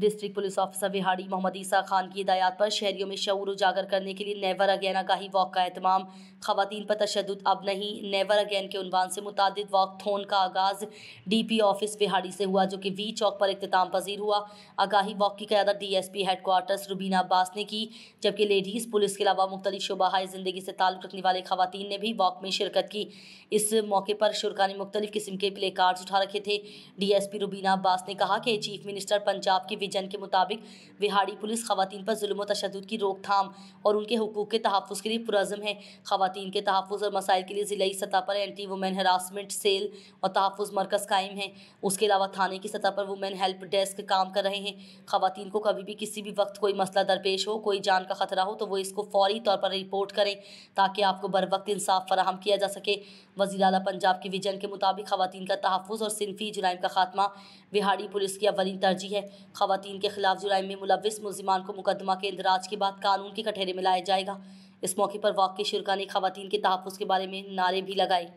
district police officer Vehari Mohammad Isa Khan की हिदायत पर शहरियों में शूर उजागर करने के लिए नेवर अगैन आगाही वॉक का अहतमाम खातन पर तशद अब नहीं नेवर अगैन के उनवान से मुतद वॉक थोन का आगाज़ डी पी ऑफिस विहाड़ी से हुआ जो कि वी चौक पर अख्ताम पजीर हुआ आगाही वॉक की क्यादत D S P headquarters Rubina Abbas ने की जबकि लेडीज़ पुलिस के अलावा मुख्तलिफ शुबाह ज़िंदगी से ताल्लुक़ रखने वाले खातन ने भी वॉक में शिरकत की इस मौके पर शुरा ने मुख्तलिफ़ किस्म के प्ले कार्ड्स उठा रखे थे D S P Rubina Abbas ने कहा कि चीफ मिनिस्टर पंजाब के डिवीज़न के मुताबिक बिहाड़ी पुलिस खातन पर जुल्म तशद की रोकथाम और उनके हकूक़ के तहफ़ के लिए पुरज़म है खातन के तहफ़ और मसाइल के लिए ज़िली सतह पर एंटी वुमेन हरासमेंट सेल और तहफ़ मरकज़ कायम है उसके अलावा थाने की सतह पर वुमेन हेल्प डेस्क काम कर रहे हैं खातन को कभी भी किसी भी वक्त कोई मसला दरपेश हो कोई जान का ख़तरा हो तो वो इसको फौरी तौर पर रिपोर्ट करें ताकि आपको बर वक्त इंसाफ फराहम किया जा सके वजी अला पंजाब के विजन के मुताबिक खातन का तहफ़ और सिनफी जुलाइम का खात्मा बिहाड़ी पुलिस की अवलिन तरजीह है खातन खातन के खिलाफ जुराइम में मुलविस मुलजिमान को मुकदमा के इंदराज के बाद कानून के कठहरे में लाया जाएगा इस मौके पर वाक़ शुरा ने खातन के तहफ़ के बारे में नारे भी लगाए